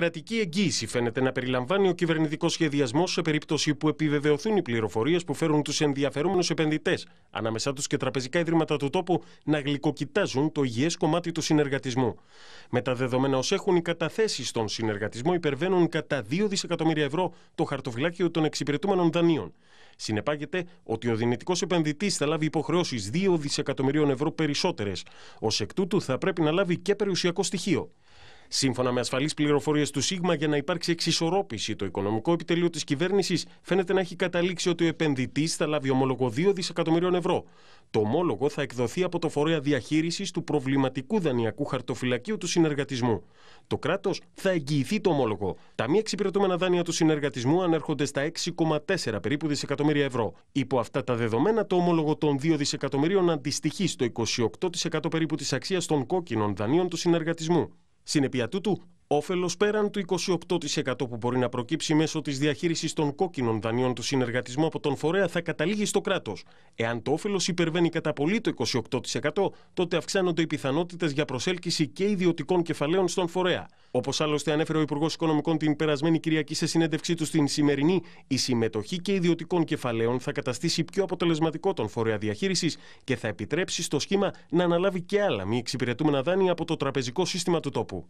Κρατική εγγύηση φαίνεται να περιλαμβάνει ο κυβερνητικός σχεδιασμός σε περίπτωση που επιβεβαιωθούν οι πληροφορίες που φέρουν τους ενδιαφερόμενους επενδυτές, ανάμεσά τους και τραπεζικά ιδρύματα του τόπου, να γλυκοκοιτάζουν το υγιές κομμάτι του συνεργατισμού. Με τα δεδομένα ως έχουν, οι καταθέσεις στον συνεργατισμό υπερβαίνουν κατά 2 δισεκατομμύρια ευρώ το χαρτοφυλάκιο των εξυπηρετούμενων δανείων. Συνεπάγεται ότι ο δυνητικός επενδυτής θα λάβει υποχρεώσεις 2 δισεκατομμυρίων ευρώ περισσότερες. Ως εκ τούτου θα πρέπει να λάβει και περιουσιακό στοιχείο. Σύμφωνα με ασφαλείς πληροφορίες του ΣΥΓΜΑ, για να υπάρξει εξισορρόπηση, το οικονομικό επιτελείο της κυβέρνησης φαίνεται να έχει καταλήξει ότι ο επενδυτής θα λάβει ομόλογο 2 δισεκατομμυρίων ευρώ. Το ομόλογο θα εκδοθεί από το Φορέα Διαχείρισης του Προβληματικού Δανειακού Χαρτοφυλακίου του Συνεργατισμού. Το κράτος θα εγγυηθεί το ομόλογο. Τα μη εξυπηρετούμενα δάνεια του συνεργατισμού ανέρχονται στα 6,4 περίπου δισεκατομμύρια ευρώ. Υπό αυτά τα δεδομένα, το ομόλογο των 2 δισεκατομμυρίων αντιστοιχεί στο 28% περίπου της αξίας των κόκκινων δανείων του συνεργατισμού. Συνεπία του, Όφελό πέραν του 28% που μπορεί να προκύψει μέσω της διαχείρισης των κόκκινων δανείων του συνεργατισμού από τον φορέα θα καταλήγει στο κράτος. Εάν το όφελος υπερβαίνει κατά πολύ το 28%, τότε αυξάνονται οι πιθανότητες για προσέλκυση και ιδιωτικών κεφαλαίων στον φορέα. Όπως άλλωστε ανέφερε ο Υπουργός Οικονομικών την περασμένη Κυριακή σε συνέντευξή του στην σημερινή, η συμμετοχή και ιδιωτικών κεφαλαίων θα καταστήσει πιο αποτελεσματικό τον φορέα διαχείρισης και θα επιτρέψει στο σχήμα να αναλάβει και άλλα μη εξυπηρετούμενα δάνεια από το τραπεζικό σύστημα του τόπου.